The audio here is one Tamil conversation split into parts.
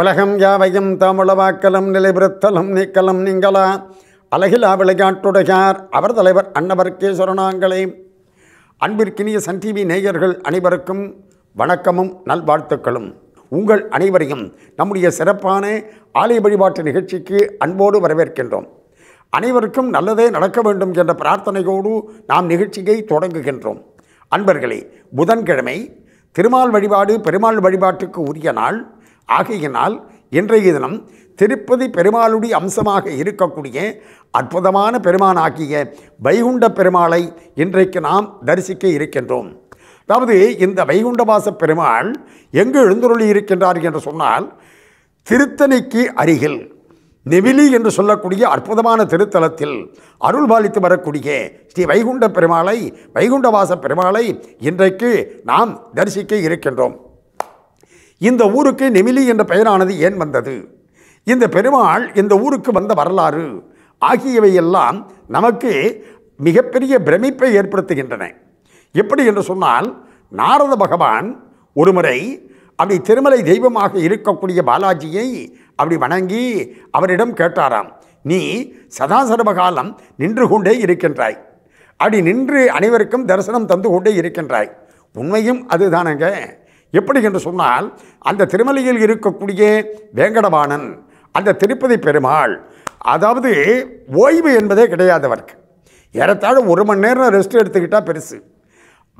உலகம் யாவையும் தாமுளவாக்கலம் நிலைபிறுத்தலும் நீக்கலம் நீங்களா அலகிலா விளையாட்டுடையார் அவர் தலைவர் கே சொரணாங்களே அன்பிற்கினிய சன் டிவி நேயர்கள் அனைவருக்கும் வணக்கமும் நல்வாழ்த்துக்களும் உங்கள் அனைவரையும் நம்முடைய சிறப்பான ஆலய வழிபாட்டு நிகழ்ச்சிக்கு அன்போடு வரவேற்கின்றோம் அனைவருக்கும் நல்லதே நடக்க வேண்டும் என்ற பிரார்த்தனையோடு நாம் நிகழ்ச்சியை தொடங்குகின்றோம் அன்பர்களே புதன்கிழமை திருமால் வழிபாடு பெருமாள் வழிபாட்டுக்கு உரிய நாள் ஆகையினால் இன்றைய தினம் திருப்பதி பெருமாளுடைய அம்சமாக இருக்கக்கூடிய அற்புதமான பெருமானாகிய வைகுண்ட பெருமாளை இன்றைக்கு நாம் தரிசிக்க இருக்கின்றோம் அதாவது இந்த வைகுண்டவாச பெருமாள் எங்கு எழுந்துருளி இருக்கின்றார் என்று சொன்னால் திருத்தணிக்கு அருகில் நெவிலி என்று சொல்லக்கூடிய அற்புதமான திருத்தலத்தில் அருள் பாலித்து வரக்கூடிய ஸ்ரீ வைகுண்ட பெருமாளை வைகுண்டவாச பெருமாளை இன்றைக்கு நாம் தரிசிக்க இருக்கின்றோம் இந்த ஊருக்கு நெமிலி என்ற பெயரானது ஏன் வந்தது இந்த பெருமாள் இந்த ஊருக்கு வந்த வரலாறு ஆகியவையெல்லாம் நமக்கு மிகப்பெரிய பிரமிப்பை ஏற்படுத்துகின்றன எப்படி என்று சொன்னால் நாரத பகவான் ஒருமுறை அப்படி திருமலை தெய்வமாக இருக்கக்கூடிய பாலாஜியை அப்படி வணங்கி அவரிடம் கேட்டாராம் நீ சதாசர்வ காலம் நின்று கொண்டே இருக்கின்றாய் அப்படி நின்று அனைவருக்கும் தரிசனம் தந்து கொண்டே இருக்கின்றாய் உண்மையும் அதுதானங்க எப்படி என்று சொன்னால் அந்த திருமலையில் இருக்கக்கூடிய வேங்கடபாணன் அந்த திருப்பதி பெருமாள் அதாவது ஓய்வு என்பதே கிடையாது ஏறத்தாழ ஒரு மணி நேரம் ரெஸ்ட் எடுத்துக்கிட்டால் பெருசு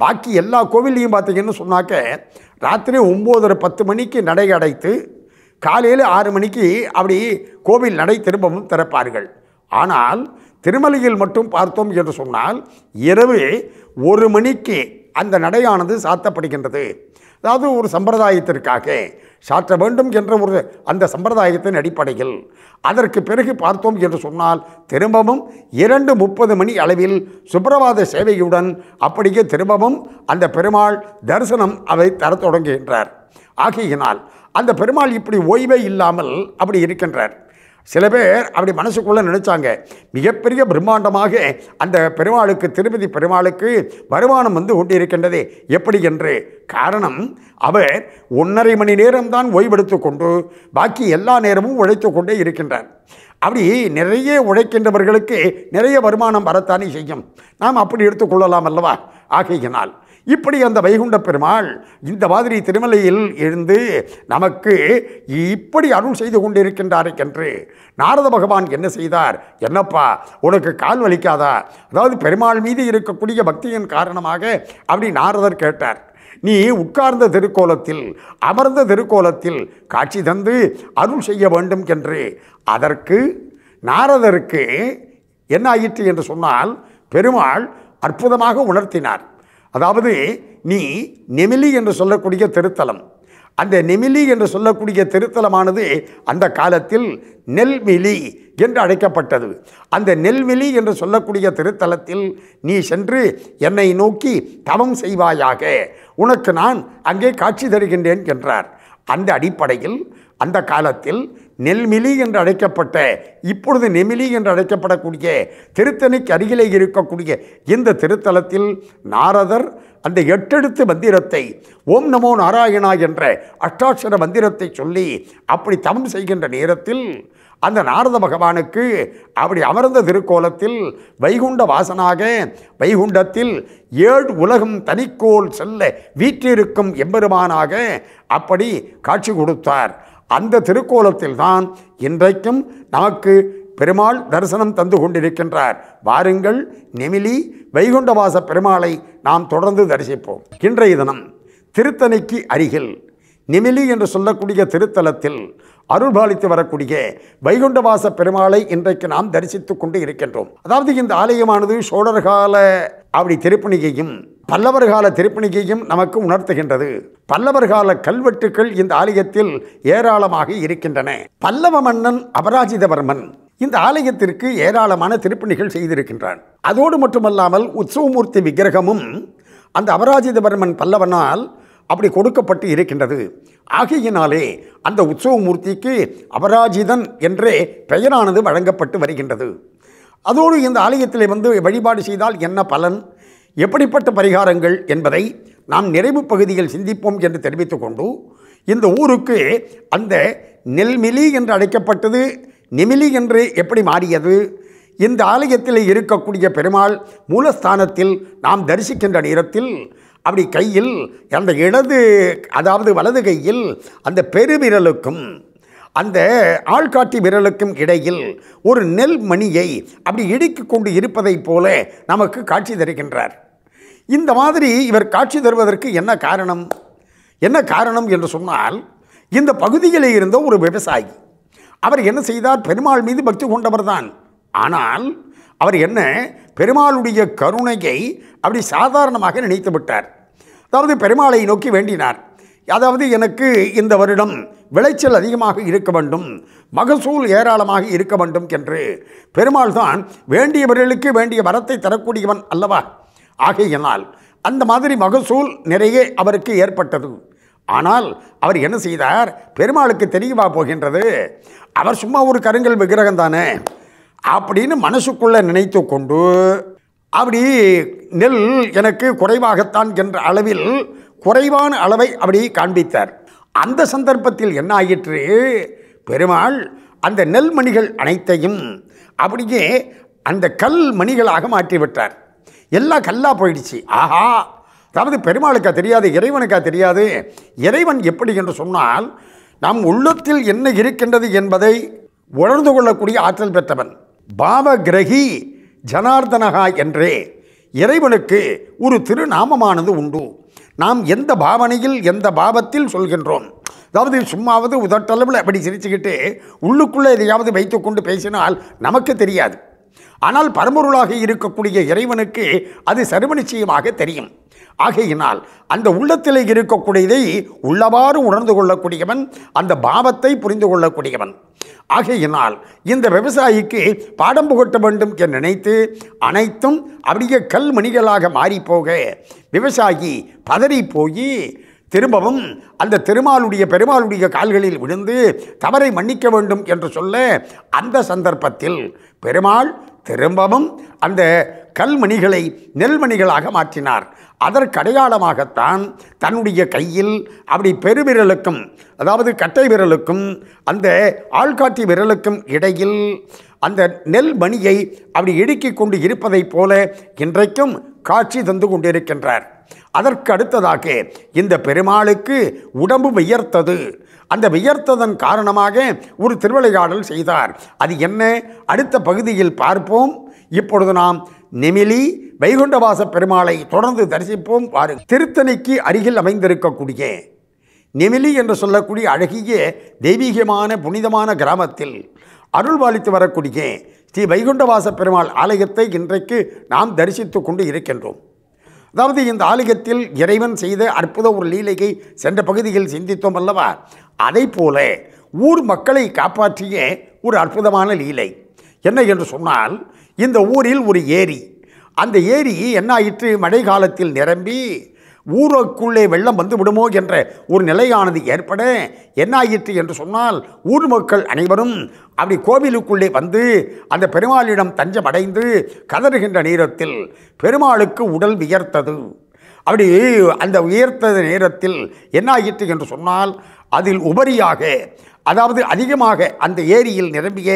பாக்கி எல்லா கோவில்லையும் பார்த்தீங்கன்னு சொன்னாக்க ராத்திரி ஒம்போதரை பத்து மணிக்கு நடை அடைத்து காலையில் ஆறு மணிக்கு அப்படி கோவில் நடை திரும்பவும் திறப்பார்கள் ஆனால் திருமலையில் மட்டும் பார்த்தோம் என்று சொன்னால் இரவு ஒரு மணிக்கு அந்த நடையானது சாத்தப்படுகின்றது அதாவது ஒரு சம்பிரதாயத்திற்காக சாற்ற வேண்டும் என்ற ஒரு அந்த சம்பிரதாயத்தின் அடிப்படையில் அதற்கு பிறகு பார்த்தோம் என்று சொன்னால் திரும்பவும் இரண்டு முப்பது மணி அளவில் சுப்பிரவாத சேவையுடன் அப்படியே திரும்பவும் அந்த பெருமாள் தரிசனம் அதை தர தொடங்குகின்றார் ஆகையினால் அந்த பெருமாள் இப்படி ஓய்வே இல்லாமல் அப்படி இருக்கின்றார் சில பேர் அப்படி மனசுக்குள்ளே நினச்சாங்க மிகப்பெரிய பிரம்மாண்டமாக அந்த பெருமாளுக்கு திருப்பதி பெருமாளுக்கு வருமானம் வந்து கொண்டிருக்கின்றது எப்படி என்று காரணம் அவர் ஒன்றரை மணி நேரம்தான் ஓய்வெடுத்து கொண்டு பாக்கி எல்லா நேரமும் உழைத்து கொண்டே இருக்கின்றார் அப்படி நிறைய உழைக்கின்றவர்களுக்கு நிறைய வருமானம் வரத்தானே செய்யும் நாம் அப்படி எடுத்துக்கொள்ளலாம் அல்லவா ஆகையினால் இப்படி அந்த வைகுண்ட பெருமாள் இந்த மாதிரி திருமலையில் இருந்து நமக்கு இப்படி அருள் செய்து கொண்டிருக்கின்றார் என்று நாரத பகவான் என்ன செய்தார் என்னப்பா உனக்கு கால் வலிக்காதா அதாவது பெருமாள் மீது இருக்கக்கூடிய பக்தியின் காரணமாக அப்படி நாரதர் கேட்டார் நீ உட்கார்ந்த திருக்கோலத்தில் அமர்ந்த திருக்கோலத்தில் காட்சி தந்து அருள் செய்ய வேண்டும் என்று அதற்கு நாரதருக்கு என்ன ஆயிற்று என்று சொன்னால் பெருமாள் அற்புதமாக உணர்த்தினார் அதாவது நீ நெமிலி என்று சொல்லக்கூடிய திருத்தலம் அந்த நெமிலி என்று சொல்லக்கூடிய திருத்தலமானது அந்த காலத்தில் நெல்மிலி என்று அழைக்கப்பட்டது அந்த நெல்மிலி என்று சொல்லக்கூடிய திருத்தலத்தில் நீ சென்று என்னை நோக்கி தவம் செய்வாயாக உனக்கு நான் அங்கே காட்சி தருகின்றேன் என்றார் அந்த அடிப்படையில் அந்த காலத்தில் நெல்மிலி என்று அழைக்கப்பட்ட இப்பொழுது நெமிலி என்று அழைக்கப்படக்கூடிய திருத்தணிக்கு அருகிலே இருக்கக்கூடிய இந்த திருத்தலத்தில் நாரதர் அந்த எட்டெழுத்து மந்திரத்தை ஓம் நமோ நாராயணா என்ற அஷ்டாட்சர மந்திரத்தை சொல்லி அப்படி தவம் செய்கின்ற நேரத்தில் அந்த நாரத பகவானுக்கு அப்படி அமர்ந்த திருக்கோலத்தில் வைகுண்ட வாசனாக வைகுண்டத்தில் ஏழு உலகம் தனிக்கோல் செல்ல வீற்றிருக்கும் எம்பெருமானாக அப்படி காட்சி கொடுத்தார் அந்த திருக்கோலத்தில் தான் இன்றைக்கும் நமக்கு பெருமாள் தரிசனம் தந்து கொண்டிருக்கின்றார் வாருங்கள் நெமிலி வைகுண்டவாச பெருமாளை நாம் தொடர்ந்து தரிசிப்போம் இன்றைய தினம் திருத்தணிக்கு அருகில் நிமிலி என்று சொல்லக்கூடிய திருத்தலத்தில் அருள்பாலித்து வரக்கூடிய வைகுண்டவாச பெருமாளை இன்றைக்கு நாம் தரிசித்து கொண்டு இருக்கின்றோம் அதாவது இந்த ஆலயமானது சோழர்கால அப்படி திருப்பணிகையும் பல்லவர் கால திருப்பணிகையும் நமக்கு உணர்த்துகின்றது பல்லவர் கால கல்வெட்டுக்கள் இந்த ஆலயத்தில் ஏராளமாக இருக்கின்றன பல்லவ மன்னன் அபராஜிதவர்மன் இந்த ஆலயத்திற்கு ஏராளமான திருப்பணிகள் செய்திருக்கின்றான் அதோடு மட்டுமல்லாமல் உற்சவமூர்த்தி விக்கிரகமும் அந்த அபராஜிதவர்மன் பல்லவனால் அப்படி கொடுக்கப்பட்டு இருக்கின்றது ஆகையினாலே அந்த உற்சவமூர்த்திக்கு அபராஜிதன் என்றே பெயரானது வழங்கப்பட்டு வருகின்றது அதோடு இந்த ஆலயத்தில் வந்து வழிபாடு செய்தால் என்ன பலன் எப்படிப்பட்ட பரிகாரங்கள் என்பதை நாம் நிறைவு பகுதியில் சிந்திப்போம் என்று கொண்டு இந்த ஊருக்கு அந்த நெல்மிலி என்று அழைக்கப்பட்டது நிமிலி என்று எப்படி மாறியது இந்த ஆலயத்தில் இருக்கக்கூடிய பெருமாள் மூலஸ்தானத்தில் நாம் தரிசிக்கின்ற நேரத்தில் அப்படி கையில் அந்த இடது அதாவது வலது கையில் அந்த பெருவிரலுக்கும் அந்த ஆள்காட்டி விரலுக்கும் இடையில் ஒரு நெல் மணியை அப்படி இடுக்கி கொண்டு இருப்பதைப் போல நமக்கு காட்சி தருகின்றார் இந்த மாதிரி இவர் காட்சி தருவதற்கு என்ன காரணம் என்ன காரணம் என்று சொன்னால் இந்த பகுதியில் இருந்த ஒரு விவசாயி அவர் என்ன செய்தார் பெருமாள் மீது பக்தி கொண்டவர் தான் ஆனால் அவர் என்ன பெருமாளுடைய கருணையை அப்படி சாதாரணமாக நினைத்து விட்டார் அதாவது பெருமாளை நோக்கி வேண்டினார் அதாவது எனக்கு இந்த வருடம் விளைச்சல் அதிகமாக இருக்க வேண்டும் மகசூல் ஏராளமாக இருக்க வேண்டும் என்று பெருமாள் தான் வேண்டியவர்களுக்கு வேண்டிய வரத்தை தரக்கூடியவன் அல்லவா ஆகையினால் அந்த மாதிரி மகசூல் நிறைய அவருக்கு ஏற்பட்டது ஆனால் அவர் என்ன செய்தார் பெருமாளுக்கு தெரியவா போகின்றது அவர் சும்மா ஒரு கருங்கல் விக்கிரகம் தானே அப்படின்னு மனசுக்குள்ளே நினைத்து கொண்டு அப்படி நெல் எனக்கு குறைவாகத்தான் என்ற அளவில் குறைவான அளவை அப்படி காண்பித்தார் அந்த சந்தர்ப்பத்தில் என்ன ஆயிற்று பெருமாள் அந்த நெல்மணிகள் அனைத்தையும் அப்படியே அந்த கல் மணிகளாக மாற்றிவிட்டார் எல்லாம் கல்லாக போயிடுச்சு ஆஹா அதாவது பெருமாளுக்கா தெரியாது இறைவனுக்கா தெரியாது இறைவன் எப்படி என்று சொன்னால் நம் உள்ளத்தில் என்ன இருக்கின்றது என்பதை உணர்ந்து கொள்ளக்கூடிய ஆற்றல் பெற்றவன் பாவ கிரகி ஜனார்தனகா என்றே இறைவனுக்கு ஒரு திருநாமமானது உண்டு நாம் எந்த பாவனையில் எந்த பாவத்தில் சொல்கின்றோம் அதாவது சும்மாவது உதட்டளவில் அப்படி சிரிச்சுக்கிட்டு உள்ளுக்குள்ளே எதையாவது வைத்துக்கொண்டு பேசினால் நமக்கு தெரியாது ஆனால் பரம்பொருளாக இருக்கக்கூடிய இறைவனுக்கு அது சர்வ நிச்சயமாக தெரியும் ஆகையினால் அந்த உள்ளத்திலே இருக்கக்கூடியதை உள்ளவாறு உணர்ந்து கொள்ளக்கூடியவன் அந்த பாவத்தை புரிந்து கொள்ளக்கூடியவன் ஆகையினால் இந்த விவசாயிக்கு பாடம் புகட்ட வேண்டும் என்று நினைத்து அனைத்தும் அப்படியே கல்மணிகளாக மாறிப்போக விவசாயி பதறி போய் திரும்பவும் அந்த திருமாலுடைய பெருமாளுடைய கால்களில் விழுந்து தவறை மன்னிக்க வேண்டும் என்று சொல்ல அந்த சந்தர்ப்பத்தில் பெருமாள் திரும்பவும் அந்த கல்மணிகளை நெல்மணிகளாக மாற்றினார் அதற்கடையாளமாகத்தான் தன்னுடைய கையில் அப்படி பெருவிரலுக்கும் அதாவது கட்டை விரலுக்கும் அந்த ஆள்காட்டி விரலுக்கும் இடையில் அந்த நெல் மணியை அப்படி இடுக்கிக் கொண்டு இருப்பதைப் போல இன்றைக்கும் காட்சி தந்து கொண்டிருக்கின்றார் அதற்கு அடுத்ததாக இந்த பெருமாளுக்கு உடம்பு வியர்த்தது அந்த வியர்த்ததன் காரணமாக ஒரு திருவிளையாடல் செய்தார் அது என்ன அடுத்த பகுதியில் பார்ப்போம் இப்பொழுது நாம் நெமிலி வைகுண்டவாச பெருமாளை தொடர்ந்து தரிசிப்போம் வாரு திருத்தணிக்கு அருகில் அமைந்திருக்கக்கூடிய நெமிலி என்று சொல்லக்கூடிய அழகிய தெய்வீகமான புனிதமான கிராமத்தில் அருள்வாளித்து வரக்கூடிய ஸ்ரீ வைகுண்டவாச பெருமாள் ஆலயத்தை இன்றைக்கு நாம் தரிசித்து கொண்டு இருக்கின்றோம் அதாவது இந்த ஆலயத்தில் இறைவன் செய்த அற்புத ஒரு லீலையை சென்ற பகுதியில் சிந்தித்தோம் அல்லவா அதை போல ஊர் மக்களை காப்பாற்றிய ஒரு அற்புதமான லீலை என்ன என்று சொன்னால் இந்த ஊரில் ஒரு ஏரி அந்த ஏரி என்ன ஆயிற்று மழை காலத்தில் நிரம்பி ஊருக்குள்ளே வெள்ளம் வந்து விடுமோ என்ற ஒரு நிலையானது ஏற்பட என்ன ஆயிற்று என்று சொன்னால் ஊர் மக்கள் அனைவரும் அப்படி கோவிலுக்குள்ளே வந்து அந்த பெருமாளிடம் தஞ்சமடைந்து கதறுகின்ற நேரத்தில் பெருமாளுக்கு உடல் வியர்த்தது அப்படி அந்த உயர்த்த நேரத்தில் என்ன ஆகிற்று என்று சொன்னால் அதில் உபரியாக அதாவது அதிகமாக அந்த ஏரியில் நிரம்பிய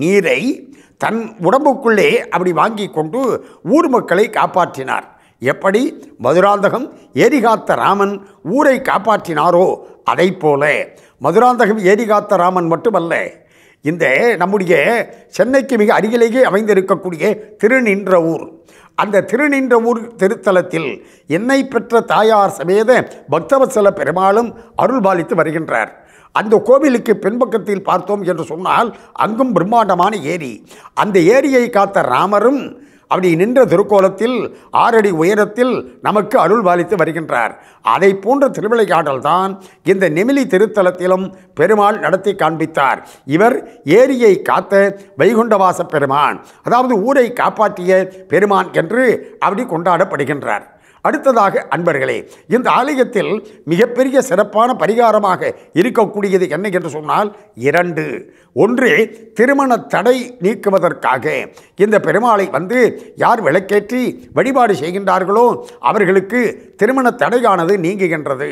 நீரை தன் உடம்புக்குள்ளே அப்படி வாங்கி கொண்டு ஊர் மக்களை காப்பாற்றினார் எப்படி மதுராந்தகம் ஏரிகாத்த ராமன் ஊரை காப்பாற்றினாரோ அதை போல மதுராந்தகம் ஏரிகாத்த ராமன் மட்டுமல்ல இந்த நம்முடைய சென்னைக்கு மிக அருகிலேயே அமைந்திருக்கக்கூடிய திருநின்ற ஊர் அந்த திருநின்ற ஊர் திருத்தலத்தில் என்னை பெற்ற தாயார் சமேத பக்தவசல பெருமாளும் அருள் பாலித்து வருகின்றார் அந்த கோவிலுக்கு பின்பக்கத்தில் பார்த்தோம் என்று சொன்னால் அங்கும் பிரம்மாண்டமான ஏரி அந்த ஏரியை காத்த ராமரும் அப்படி நின்ற திருக்கோலத்தில் ஆறடி உயரத்தில் நமக்கு அருள் பாலித்து வருகின்றார் அதை போன்ற திருவிளையாடல் தான் இந்த நெமிலி திருத்தலத்திலும் பெருமாள் நடத்தி காண்பித்தார் இவர் ஏரியை காத்த வைகுண்டவாச பெருமான் அதாவது ஊரை காப்பாற்றிய பெருமான் என்று அப்படி கொண்டாடப்படுகின்றார் அடுத்ததாக அன்பர்களே இந்த ஆலயத்தில் மிகப்பெரிய சிறப்பான பரிகாரமாக இருக்கக்கூடியது என்ன என்று சொன்னால் இரண்டு ஒன்று திருமண தடை நீக்குவதற்காக இந்த பெருமாளை வந்து யார் விளக்கேற்றி வழிபாடு செய்கின்றார்களோ அவர்களுக்கு திருமண தடையானது நீங்குகின்றது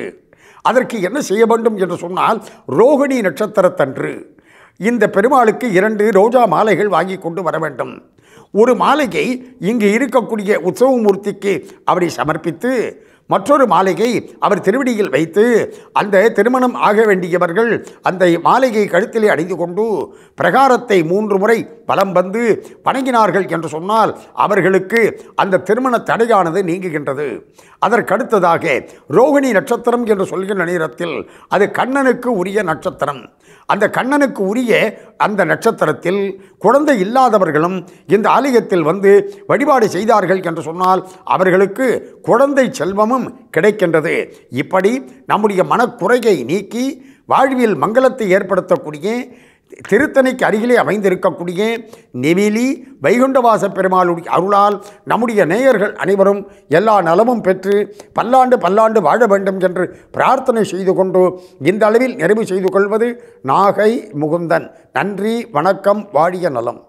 அதற்கு என்ன செய்ய வேண்டும் என்று சொன்னால் ரோகிணி நட்சத்திரத்தன்று இந்த பெருமாளுக்கு இரண்டு ரோஜா மாலைகள் வாங்கி கொண்டு வர வேண்டும் ஒரு மாளிகை இங்கு இருக்கக்கூடிய உற்சவமூர்த்திக்கு அவரை சமர்ப்பித்து மற்றொரு மாளிகை அவர் திருவடியில் வைத்து அந்த திருமணம் ஆக வேண்டியவர்கள் அந்த மாளிகை கழுத்திலே அணிந்து கொண்டு பிரகாரத்தை மூன்று முறை பலம் வந்து வணங்கினார்கள் என்று சொன்னால் அவர்களுக்கு அந்த திருமண தடையானது நீங்குகின்றது அதற்கடுத்ததாக ரோகிணி நட்சத்திரம் என்று சொல்கின்ற நேரத்தில் அது கண்ணனுக்கு உரிய நட்சத்திரம் அந்த கண்ணனுக்கு உரிய அந்த நட்சத்திரத்தில் குழந்தை இல்லாதவர்களும் இந்த ஆலயத்தில் வந்து வழிபாடு செய்தார்கள் என்று சொன்னால் அவர்களுக்கு குழந்தை செல்வமும் கிடைக்கின்றது இப்படி நம்முடைய மனக்குறையை நீக்கி வாழ்வில் மங்களத்தை ஏற்படுத்தக்கூடிய திருத்தணிக்கு அருகிலே அமைந்திருக்கக்கூடிய நெவிலி வைகுண்டவாச பெருமாளுடைய அருளால் நம்முடைய நேயர்கள் அனைவரும் எல்லா நலமும் பெற்று பல்லாண்டு பல்லாண்டு வாழ வேண்டும் என்று பிரார்த்தனை செய்து கொண்டு இந்த அளவில் நிறைவு செய்து கொள்வது நாகை முகுந்தன் நன்றி வணக்கம் வாழிய நலம்